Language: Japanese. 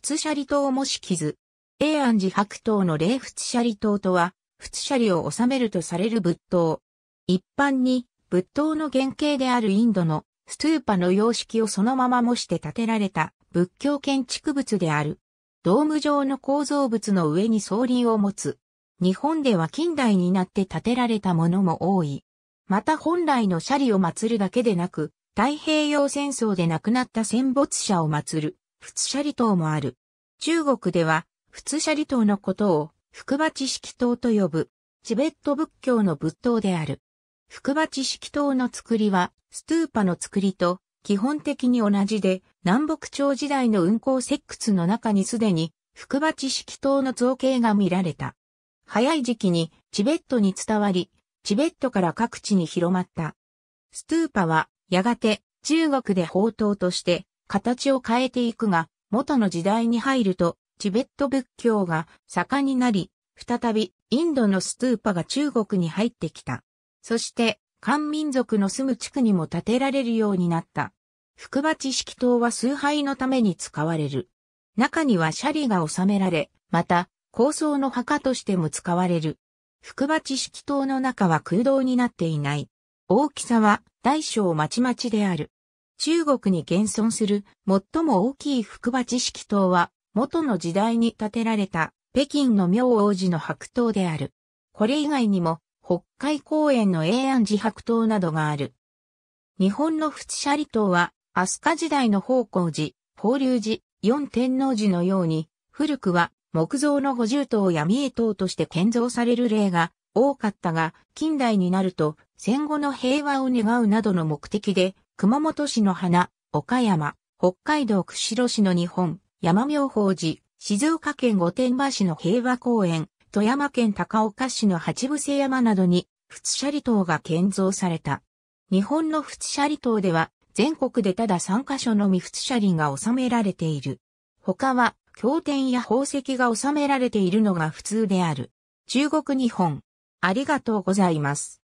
仏舎利塔もし傷。永安寺白頭の霊仏舎利塔とは、仏舎利を治めるとされる仏塔。一般に、仏塔の原型であるインドのストゥーパの様式をそのまま模して建てられた仏教建築物である。ドーム状の構造物の上に総輪を持つ。日本では近代になって建てられたものも多い。また本来の舎利を祀るだけでなく、太平洋戦争で亡くなった戦没者を祀る仏舎利塔もある。中国では、仏舎利塔のことを、福場知識党と呼ぶ、チベット仏教の仏塔である。福場知識党の作りは、ストゥーパの作りと、基本的に同じで、南北朝時代の運行石窟の中にすでに、福場知識党の造形が見られた。早い時期に、チベットに伝わり、チベットから各地に広まった。ストゥーパは、やがて、中国で宝刀として、形を変えていくが、元の時代に入ると、チベット仏教が盛んになり、再びインドのストゥーパが中国に入ってきた。そして、漢民族の住む地区にも建てられるようになった。福場知識塔は崇拝のために使われる。中にはシャリが収められ、また、高層の墓としても使われる。福場知識塔の中は空洞になっていない。大きさは大小まちまちである。中国に現存する最も大きい福場知識塔は、元の時代に建てられた北京の明王寺の白塔である。これ以外にも、北海公園の永安寺白塔などがある。日本の仏舎利塔は、飛鳥時代の宝光寺、法隆寺、四天王寺のように、古くは木造の補充塔や三重塔として建造される例が多かったが、近代になると戦後の平和を願うなどの目的で熊本市の花、岡山、北海道釧路市の日本、山妙法寺、静岡県御殿場市の平和公園、富山県高岡市の八伏山などに、仏舎利塔が建造された。日本の仏舎利塔では、全国でただ3カ所のみ仏舎利が収められている。他は、経典や宝石が収められているのが普通である。中国日本。ありがとうございます。